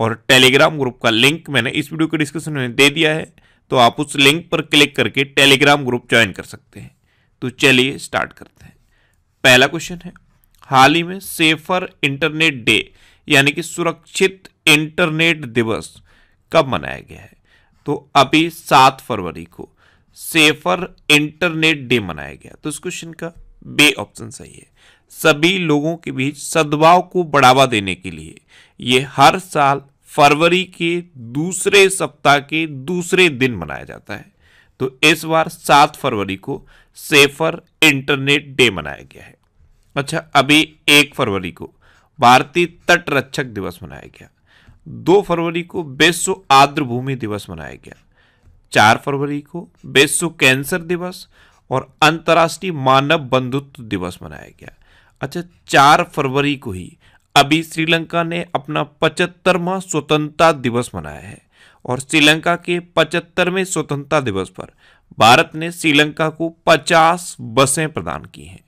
और Telegram group का link मैंने इस वीडियो के डिस्क्रिप्शन में दे दिया है तो आप उस लिंक पर क्लिक करके टेलीग्राम ग्रुप ज्वाइन कर सकते हैं तो चलिए स्टार्ट करते हैं पहला क्वेश्चन है हाल ही में सेफर इंटरनेट डे यानी कि सुरक्षित इंटरनेट दिवस कब मनाया गया है तो अभी सात फरवरी को सेफर इंटरनेट डे मनाया गया तो इस क्वेश्चन का बे ऑप्शन सही है सभी लोगों के बीच सद्भाव को बढ़ावा देने के लिए ये हर साल फरवरी के दूसरे सप्ताह के दूसरे दिन मनाया जाता है तो इस बार सात फरवरी को सेफर इंटरनेट डे मनाया गया है अच्छा अभी एक फरवरी को भारतीय तटरक्षक दिवस मनाया गया दो फरवरी को विश्व आर्द्र भूमि दिवस मनाया गया चार फरवरी को विश्व कैंसर दिवस और अंतर्राष्ट्रीय मानव बंधुत्व दिवस मनाया गया अच्छा चार फरवरी को ही अभी श्रीलंका ने अपना पचहत्तरवा स्वतंत्रता दिवस मनाया है और श्रीलंका के पचहत्तरवें स्वतंत्रता दिवस पर भारत ने श्रीलंका को पचास बसें प्रदान की हैं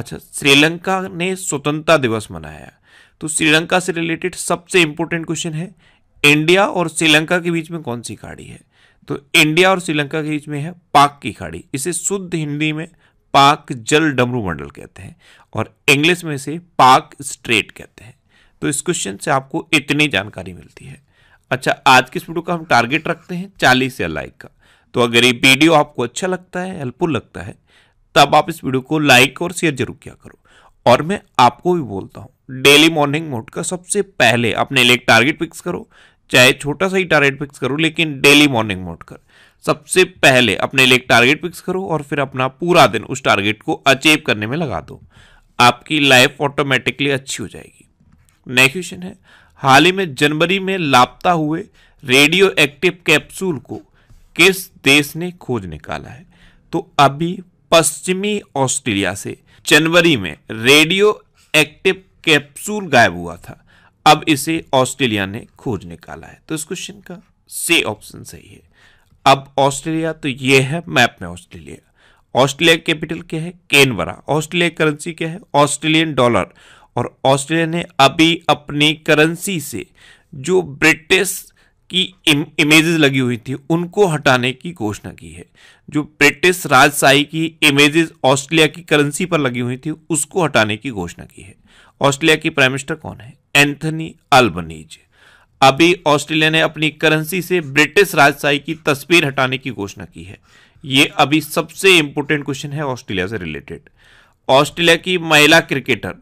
अच्छा श्रीलंका ने स्वतंत्रता दिवस मनाया तो श्रीलंका से रिलेटेड सबसे इंपॉर्टेंट क्वेश्चन है इंडिया और श्रीलंका के बीच में कौन सी खाड़ी है तो इंडिया और श्रीलंका के बीच में है पाक की खाड़ी इसे शुद्ध हिंदी में पाक जल डमरू मंडल कहते हैं और इंग्लिश में से पाक स्ट्रेट कहते हैं तो इस क्वेश्चन से आपको इतनी जानकारी मिलती है अच्छा आज के इस वीडियो का हम टारगेट रखते हैं चालीस या लाइक का तो अगर ये वीडियो आपको अच्छा लगता है हेल्पफुल लगता है तब आप इस वीडियो को लाइक और शेयर जरूर किया करो और मैं आपको भी बोलता हूँ डेली मॉर्निंग मोड का सबसे पहले अपने लिए टारगेट फिक्स करो चाहे छोटा सा ही टारगेट फिक्स करो लेकिन डेली मॉर्निंग मोड कर सबसे पहले अपने लिए एक टारगेट फिक्स करो और फिर अपना पूरा दिन उस टारगेट को अचीव करने में लगा दो आपकी लाइफ ऑटोमेटिकली अच्छी हो जाएगी नेक्स्ट क्वेश्चन है हाल ही में जनवरी में लापता हुए रेडियो एक्टिव कैप्सूल को किस देश ने खोज निकाला है तो अभी पश्चिमी ऑस्ट्रेलिया से जनवरी में रेडियो एक्टिव कैप्सूल गायब हुआ था अब इसे ऑस्ट्रेलिया ने खोज निकाला है तो इस क्वेश्चन का से ऑप्शन सही है अब ऑस्ट्रेलिया तो ये है मैप में ऑस्ट्रेलिया ऑस्ट्रेलिया कैपिटल क्या है केनवरा ऑस्ट्रेलिया करेंसी क्या है ऑस्ट्रेलियन डॉलर और ऑस्ट्रेलिया ने अभी अपनी करेंसी से जो ब्रिटिश की इम, इमेजेस लगी हुई थी उनको हटाने की घोषणा की है जो ब्रिटिश राजशाही की इमेजेस ऑस्ट्रेलिया की करेंसी पर लगी हुई थी उसको हटाने की घोषणा की है ऑस्ट्रेलिया की प्राइम मिनिस्टर कौन है एंथनी अल्बनीज़ अभी ऑस्ट्रेलिया ने अपनी करेंसी से ब्रिटिश राजशाही की तस्वीर हटाने की घोषणा की है ये अभी सबसे इंपॉर्टेंट क्वेश्चन है ऑस्ट्रेलिया से रिलेटेड ऑस्ट्रेलिया की महिला क्रिकेटर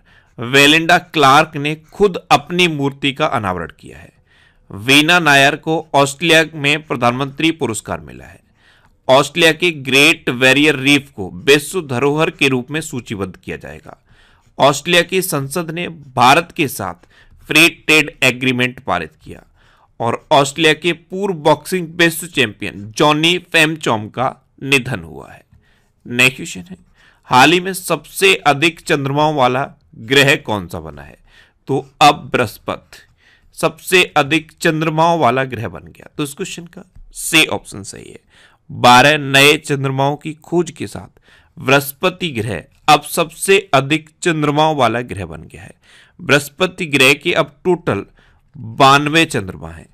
वेलिंडा क्लार्क ने खुद अपनी मूर्ति का अनावरण किया है वीना नायर को ऑस्ट्रेलिया में प्रधानमंत्री पुरस्कार मिला है ऑस्ट्रेलिया के ग्रेट वैरियर रीफ को विश्व धरोहर के रूप में सूचीबद्ध किया जाएगा ऑस्ट्रेलिया की संसद ने भारत के साथ फ्री ट्रेड एग्रीमेंट पारित किया और ऑस्ट्रेलिया के पूर्व बॉक्सिंग विश्व चैंपियन जॉनी फेमचॉम का निधन हुआ है नेक्स्ट क्वेश्चन है हाल ही में सबसे अधिक चंद्रमाओं वाला ग्रह कौन सा बना है तो अब बृहस्पति सबसे अधिक चंद्रमाओं वाला ग्रह बन गया तो इस क्वेश्चन का से ऑप्शन सही है बारह नए चंद्रमाओं की खोज के साथ बृहस्पति ग्रह अब सबसे अधिक चंद्रमाओं वाला ग्रह बन गया है बृहस्पति ग्रह के अब टोटल बानवे चंद्रमा हैं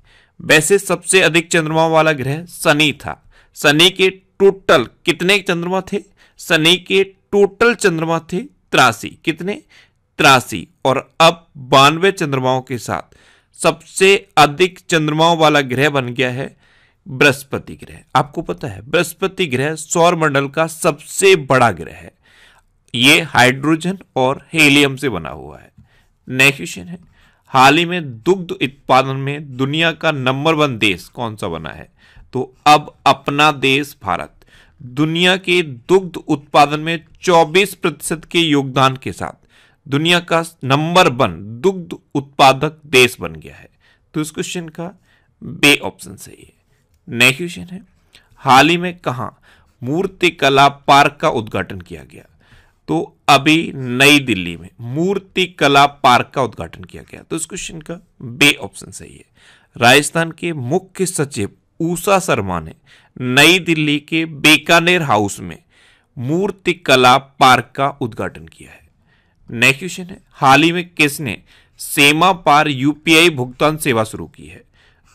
वैसे सबसे अधिक चंद्रमा वाला ग्रह शनि था शनि के टोटल कितने चंद्रमा थे शनि के टोटल चंद्रमा थे त्रासी कितने त्रासी और अब बानवे चंद्रमाओं के साथ सबसे अधिक चंद्रमाओं वाला ग्रह बन गया है बृहस्पति ग्रह आपको पता है बृहस्पति ग्रह सौर मंडल का सबसे बड़ा ग्रह है ये हाइड्रोजन और हेलियम से बना हुआ है नेक्स्ट क्वेश्चन है हाल ही में दुग्ध उत्पादन में दुनिया का नंबर वन देश कौन सा बना है तो अब अपना देश भारत दुनिया के दुग्ध उत्पादन में 24 प्रतिशत के योगदान के साथ दुनिया का नंबर वन दुग्ध उत्पादक देश बन गया है तो इस क्वेश्चन का बे ऑप्शन सही है नेक्स्ट क्वेश्चन है हाल ही में कहा मूर्तिकला पार्क का उद्घाटन किया गया तो अभी नई दिल्ली में मूर्ति कला पार्क का उद्घाटन किया गया तो इस क्वेश्चन का बे ऑप्शन सही है राजस्थान के मुख्य सचिव उषा शर्मा ने नई दिल्ली के बीकानेर हाउस में मूर्ति कला पार्क का उद्घाटन किया है नेक्स्ट क्वेश्चन है हाल ही में किसने सेमा पार यूपीआई भुगतान सेवा शुरू की है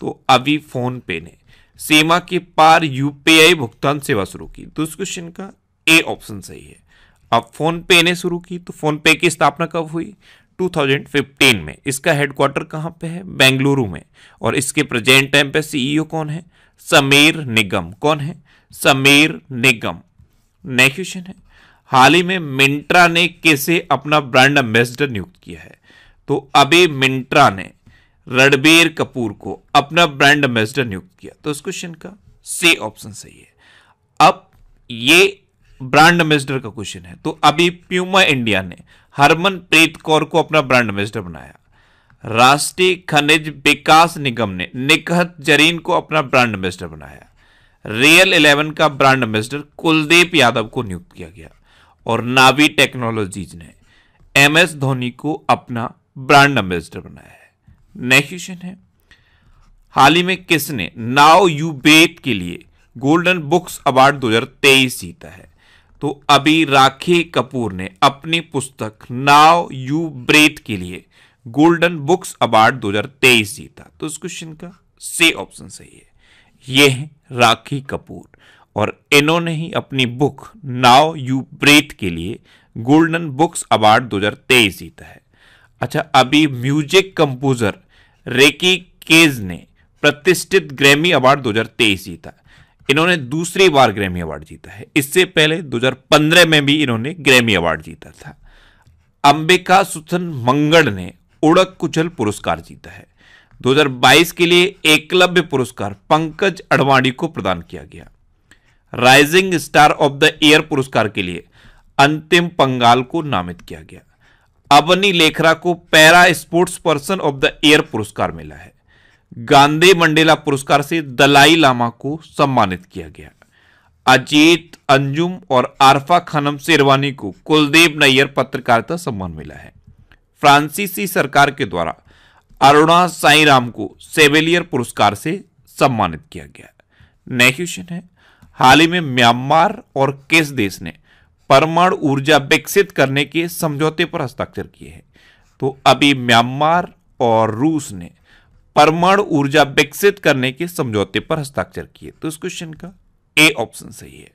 तो अभी फोन पे ने सेमा के पार यूपीआई भुगतान सेवा शुरू की तो इस क्वेश्चन का ए ऑप्शन सही है अब पे ने शुरू की तो फोन पे की स्थापना कब हुई 2015 में इसका हेडक्वार्टर कहाँ पे है बेंगलुरु में और इसके प्रेजेंट टाइम पे सीईओ e कौन है समीर निगम कौन है समीर निगम नेक्स्ट क्वेश्चन है हाल ही में मिंट्रा ने कैसे अपना ब्रांड एम्बेसडर नियुक्त किया है तो अभी मिंट्रा ने रणबीर कपूर को अपना ब्रांड एम्बेसडर नियुक्त किया तो इस क्वेश्चन का सी ऑप्शन सही है अब ये ब्रांड एम्बेसडर का क्वेश्चन है तो अभी प्यूमा इंडिया ने हरमन प्रीत कौर को अपना ब्रांड एम्बेसडर बनाया राष्ट्रीय खनिज विकास निगम ने निकहत जरीन को अपना ब्रांड एम्बेसडर बनाया रियल इलेवन का ब्रांड एम्बेसडर कुलदीप यादव को नियुक्त किया गया और नावी टेक्नोलॉजीज ने एम एस धोनी को अपना ब्रांड एम्बेसडर बनाया है नेक्स्ट क्वेश्चन है हाल ही में किसने नाव यू बेट के लिए गोल्डन बुक्स अवार्ड 2023 जीता है तो अभी राखी कपूर ने अपनी पुस्तक नाव यू ब्रेथ के लिए गोल्डन बुक्स अवार्ड 2023 जीता तो इस क्वेश्चन का से ऑप्शन सही है ये है राखी कपूर और इन्होंने ही अपनी बुक नाव यू ब्रेथ के लिए गोल्डन बुक्स अवार्ड 2023 जीता है अच्छा अभी म्यूजिक कंपोजर रेकी केज ने प्रतिष्ठित ग्रैमी अवार्ड 2023 जीता इन्होंने दूसरी बार ग्रैमी अवार्ड जीता है इससे पहले 2015 में भी इन्होंने ग्रैमी अवार्ड जीता था अंबिका सुथन मंगड़ ने उड़क कुचल पुरस्कार जीता है 2022 के लिए एकलव्य पुरस्कार पंकज अडवाणी को प्रदान किया गया rising star of the year पुरस्कार के लिए अंतिम पंगाल को नामित किया गया अबनी लेखरा को para sports person of the year पुरस्कार मिला है गांधी मंडेला पुरस्कार से दलाई लामा को सम्मानित किया गया अजीत अंजुम और आरफा खनम शेरवानी को कुलदेव नैयर पत्रकारिता सम्मान मिला है फ्रांसीसी सरकार के द्वारा अरुणा साई राम को सेवेलियर पुरस्कार से सम्मानित किया गया नेक्स्ट क्वेश्चन है हाल ही में म्यांमार और किस देश ने परमाणु ऊर्जा विकसित करने के समझौते पर हस्ताक्षर किए हैं तो अभी म्यांमार और रूस ने परमाणु ऊर्जा विकसित करने के समझौते पर हस्ताक्षर किए तो इस क्वेश्चन का ए ऑप्शन सही है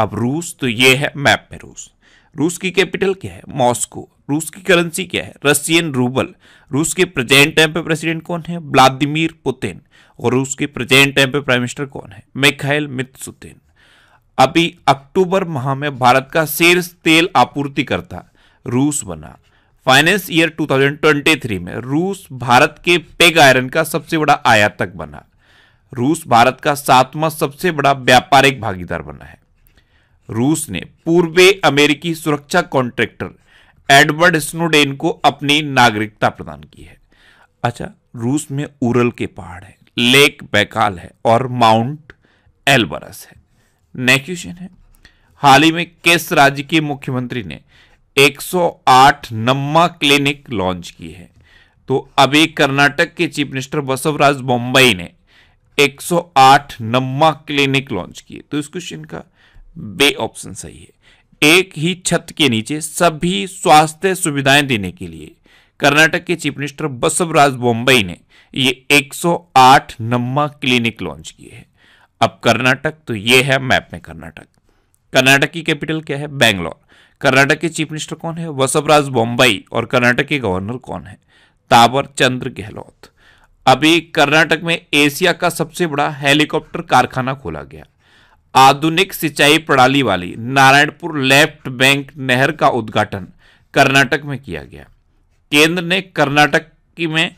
अब रूस तो ये है मैप में रूस रूस की कैपिटल क्या है मॉस्को रूस की करेंसी क्या है रशियन रूबल रूस के प्रेजेंट टाइम पे प्रेसिडेंट कौन है व्लादिमीर पुतिन और रूस के प्रेजेंट टाइम पे प्राइम मिनिस्टर कौन है मिखाइल मित्सुतिन अभी अक्टूबर माह में भारत का शीर्ष तेल आपूर्ति करता रूस बना फाइनेंस ईयर 2023 में रूस भारत के पेग आयरन का सबसे बड़ा आयातक बना रूस भारत का सातवां सबसे बड़ा व्यापारिक भागीदार बना है रूस ने पूर्वी अमेरिकी सुरक्षा कॉन्ट्रैक्टर एडवर्ड स्नोडेन को अपनी नागरिकता प्रदान की है अच्छा रूस में उरल के पहाड़ है लेक बैकाल है और माउंट एल्बरस है नेक्स्ट क्वेश्चन है हाल ही में किस राज्य के मुख्यमंत्री ने 108 नम्मा क्लिनिक लॉन्च की है तो अभी कर्नाटक के चीफ मिनिस्टर बसवराज बम्बई ने 108 नम्मा क्लिनिक लॉन्च किए तो इस क्वेश्चन का बे ऑप्शन सही है एक ही छत के नीचे सभी स्वास्थ्य सुविधाएं देने के लिए कर्नाटक के चीफ मिनिस्टर बसवराज बम्बई ने ये 108 नम्मा क्लिनिक लॉन्च किए हैं अब कर्नाटक तो ये है मैप में कर्नाटक कर्नाटक की कैपिटल क्या है बैंगलोर कर्नाटक के चीफ मिनिस्टर कौन है वसवराज बम्बई और कर्नाटक के गवर्नर कौन है ताबर चंद्र गहलोत अभी कर्नाटक में एशिया का सबसे बड़ा हेलीकॉप्टर कारखाना खोला गया आधुनिक सिंचाई प्रणाली वाली नारायणपुर लेफ्ट बैंक नहर का उद्घाटन कर्नाटक में किया गया केंद्र ने कर्नाटक की में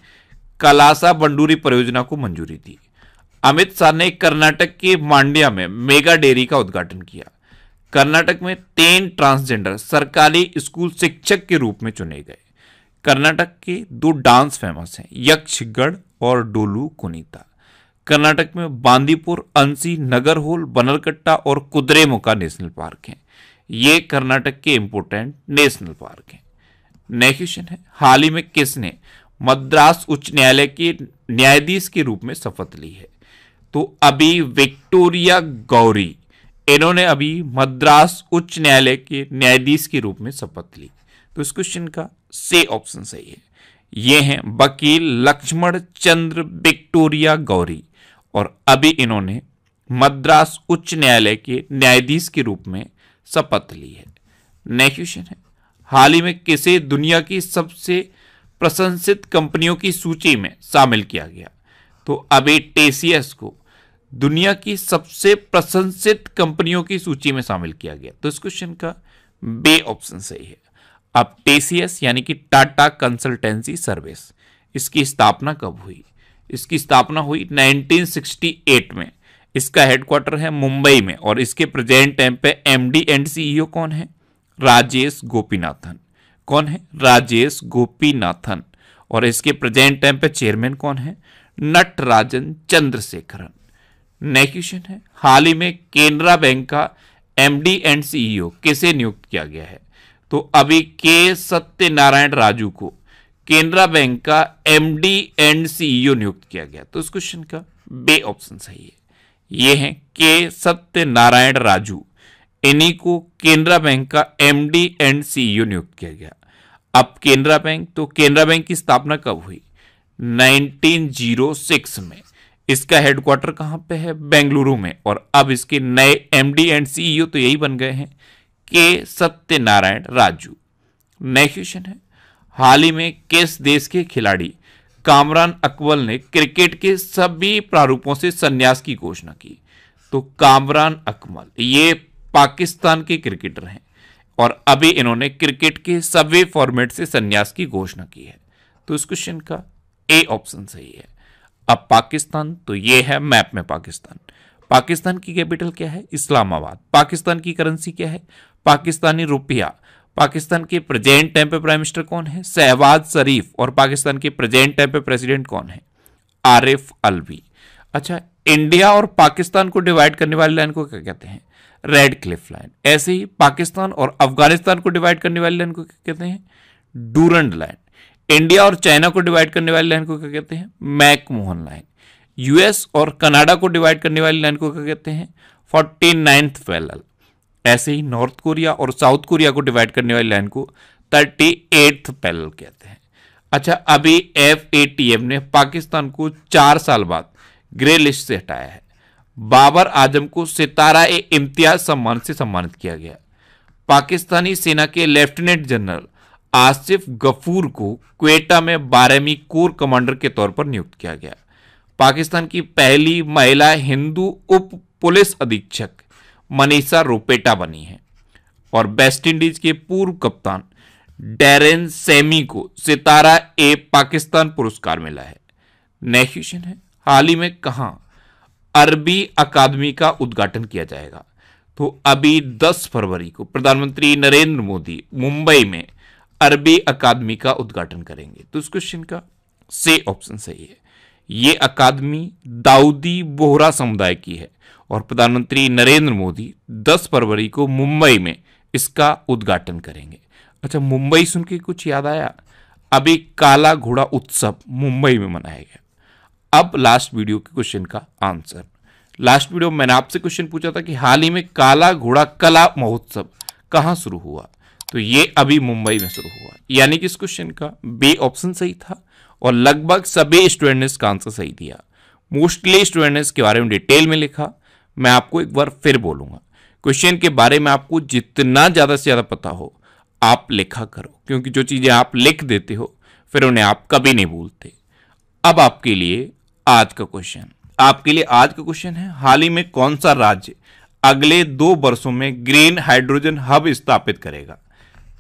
कलासा बंडूरी परियोजना को मंजूरी दी अमित शाह ने कर्नाटक के मांड्या में मेगा डेयरी का उद्घाटन किया कर्नाटक में तीन ट्रांसजेंडर सरकारी स्कूल शिक्षक के रूप में चुने गए कर्नाटक के दो डांस फेमस हैं यक्षगढ़ और डोलू कुनीता कर्नाटक में बांदीपुर अंसी नगर होल बनरकट्टा और कुद्रेमुका नेशनल पार्क हैं ये कर्नाटक के इम्पोर्टेंट नेशनल पार्क हैं नेक्स्ट क्वेश्चन है हाल ही में किसने मद्रास उच्च न्यायालय के न्यायाधीश के रूप में शपथ ली है तो अभी विक्टोरिया गौरी इन्होंने अभी मद्रास उच्च न्यायालय के न्यायाधीश के रूप में शपथ ली तो इस क्वेश्चन का से ऑप्शन सही है ये हैं वकील लक्ष्मण चंद्र विक्टोरिया गौरी और अभी इन्होंने मद्रास उच्च न्यायालय के न्यायाधीश के रूप में शपथ ली है नेक्स्ट क्वेश्चन है हाल ही में किसे दुनिया की सबसे प्रशंसित कंपनियों की सूची में शामिल किया गया तो अभी टेसीएस को दुनिया की सबसे प्रशंसित कंपनियों की सूची में शामिल किया गया तो इस क्वेश्चन का बे ऑप्शन सही है अब टेसीएस यानी कि टाटा कंसल्टेंसी सर्विस इसकी स्थापना कब हुई इसकी स्थापना हुई 1968 में इसका हेडक्वार्टर है मुंबई में और इसके प्रेजेंट टाइम पे एमडी एंड सीईओ कौन है राजेश गोपीनाथन कौन है राजेश गोपीनाथन और इसके प्रेजेंट टाइम पे चेयरमैन कौन है नटराजन चंद्रशेखरन नेक्स्ट क्वेश्चन है हाल ही में केनरा बैंक का एमडी एंड सीईओ किसे नियुक्त किया गया है तो अभी के सत्यनारायण राजू को केनरा बैंक का एमडी एंड सीईओ नियुक्त किया गया तो इस क्वेश्चन का बे ऑप्शन सही है ये हैं के सत्यनारायण राजू इन्हीं को केनरा बैंक का एमडी एंड सीईओ नियुक्त किया गया अब केनरा बैंक तो केनरा बैंक की स्थापना कब हुई 1906 में इसका हेडक्वार्टर कहाँ पे है बेंगलुरु में और अब इसके नए एमडी एंड सीईओ तो यही बन गए हैं के सत्यनारायण राजू नेक्स्ट क्वेश्चन है हाल ही में किस देश के खिलाड़ी कामरान अकबल ने क्रिकेट के सभी प्रारूपों से संन्यास की घोषणा की तो कामरान अकमल ये पाकिस्तान के क्रिकेटर हैं और अभी इन्होंने क्रिकेट के सभी फॉर्मेट से संन्यास की घोषणा की है तो इस क्वेश्चन का ए ऑप्शन सही है अब पाकिस्तान तो ये है मैप में पाकिस्तान पाकिस्तान की कैपिटल क्या है इस्लामाबाद पाकिस्तान की करेंसी क्या है पाकिस्तानी रुपया पाकिस्तान के प्रेजेंट टाइम पे प्राइम मिनिस्टर कौन है शहबाज शरीफ और पाकिस्तान के प्रेजेंट टाइम पे प्रेसिडेंट कौन है आरिफ अलवी अच्छा इंडिया और पाकिस्तान को डिवाइड करने वाली लाइन को क्या कहते हैं रेड क्लिफ लाइन ऐसे ही पाकिस्तान और अफगानिस्तान को डिवाइड करने वाली लाइन को क्या कहते हैं डूरंड लाइन इंडिया और चाइना को डिवाइड करने वाली लाइन को क्या कहते हैं मैकमोहन लाइन यूएस और कनाडा को डिवाइड करने वाली लाइन को क्या कहते हैं फोर्टी नाइन्थ पैरल ऐसे ही नॉर्थ कोरिया और साउथ कोरिया को डिवाइड करने वाली लाइन को थर्टी एट्थ पैरल कहते हैं अच्छा अभी एफ ए टी एम ने पाकिस्तान को चार साल बाद ग्रे लिस्ट से हटाया है बाबर आजम को सितारा ए इम्तियाज सम्मान से सम्मानित किया गया पाकिस्तानी सेना के लेफ्टिनेंट जनरल आसिफ गफूर को क्वेटा में बारहवीं कोर कमांडर के तौर पर नियुक्त किया गया पाकिस्तान की पहली महिला हिंदू उप पुलिस अधीक्षक मनीषा रोपेटा बनी है और वेस्ट इंडीज के पूर्व कप्तान डेरेन सेमी को सितारा ए पाकिस्तान पुरस्कार मिला है नेक्स्ट क्वेश्चन है हाल ही में कहा अरबी अकादमी का उद्घाटन किया जाएगा तो अभी 10 फरवरी को प्रधानमंत्री नरेंद्र मोदी मुंबई में अरबी अकादमी का उद्घाटन करेंगे तो इस क्वेश्चन का से ऑप्शन सही है ये अकादमी दाऊदी बोहरा समुदाय की है और प्रधानमंत्री नरेंद्र मोदी 10 फरवरी को मुंबई में इसका उद्घाटन करेंगे अच्छा मुंबई सुन के कुछ याद आया अभी काला घोड़ा उत्सव मुंबई में मनाया गया अब लास्ट वीडियो के क्वेश्चन का आंसर लास्ट वीडियो मैंने आपसे क्वेश्चन पूछा था कि हाल ही में काला घोड़ा कला महोत्सव कहाँ शुरू हुआ तो ये अभी मुंबई में शुरू हुआ यानी कि इस क्वेश्चन का बे ऑप्शन सही था और लगभग सभी स्टूडेंट ने इसका आंसर सही दिया मोस्टली स्टूडेंट ने इसके बारे में डिटेल में लिखा मैं आपको एक बार फिर बोलूंगा क्वेश्चन के बारे में आपको जितना ज़्यादा से ज़्यादा पता हो आप लिखा करो क्योंकि जो चीज़ें आप लिख देते हो फिर उन्हें आप कभी नहीं भूलते अब आपके लिए आज का क्वेश्चन आपके लिए आज का क्वेश्चन है हाल ही में कौन सा राज्य अगले दो वर्षों में ग्रीन हाइड्रोजन हब स्थापित करेगा